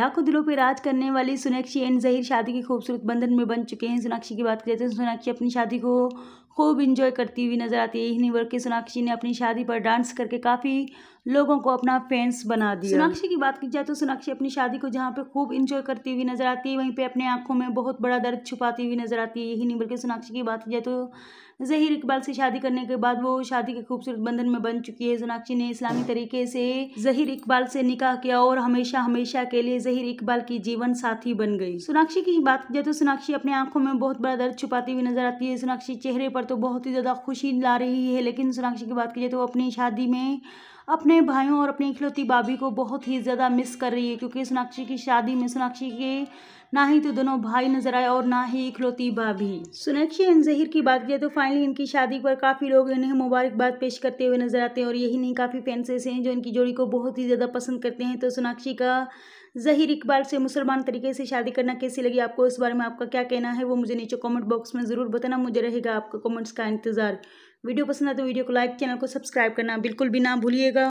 लाखों दिलों पर राज करने वाली सोनाक्षी एंड जहीर शादी के खूबसूरत बंधन में बन चुके हैं सोनाक्षी की बात करें तो सोनाक्षी अपनी शादी को खूब इंजॉय करती हुई नजर आती है यही नहीं बल्कि सोनाक्षी ने अपनी शादी पर डांस करके काफ़ी लोगों को अपना फैंस बना दिया सोनाक्षी की बात की जाए तो सोनाक्षी अपनी शादी को जहाँ पे खूब इंजॉय करती हुई नजर आती है वहीं पे अपने आंखों में बहुत बड़ा दर्द छुपाती हुई नजर आती है यही नहीं बल्कि सोनाक्षी की बात की जाए तो जहीर इकबाल से शादी करने के बाद वो शादी के खूबसूरत बंधन में बन चुकी है सोनाक्षी ने इस्लामी तरीके से जहीर इकबाल से निकाह किया और हमेशा हमेशा के लिए जहीर इकबाल की जीवन साथी बन गई सोनाक्षी की बात की जाए तो सोनाक्षी अपनी आंखों में बहुत बड़ा दर्द छुपाती हुई नजर आती है सोनाक्षी चेहरे पर तो बहुत ही ज़्यादा खुशी ला रही है लेकिन सोनाक्षी की बात की जाए तो वो अपनी शादी में अपने भाइयों और अपनी इकलौती भाभी को बहुत ही ज़्यादा मिस कर रही है क्योंकि सोनाक्षी की शादी में सोनाक्षी के ना ही तो दोनों भाई नजर आए और ना ही इकलौती भाभी सोनाक्षी एंड जहीर की बात किया तो फाइनली इनकी शादी पर काफ़ी लोग इन्हें मुबारकबाद पेश करते हुए नजर आते हैं और यही नहीं काफ़ी फैंस ऐसे हैं जो इनकी जोड़ी को बहुत ही ज़्यादा पसंद करते हैं तो सोनाक्षी का जहीर इकबाल से मुसलमान तरीके से शादी करना कैसी लगी आपको इस बारे में आपका क्या कहना है वो मुझे नीचे कॉमेंट बॉक्स में ज़रूर बताना मुझे रहेगा आपका कॉमेंट्स का इंतज़ार वीडियो पसंद आए तो वीडियो को लाइक चैनल को सब्सक्राइब करना बिल्कुल भी ना भूलिएगा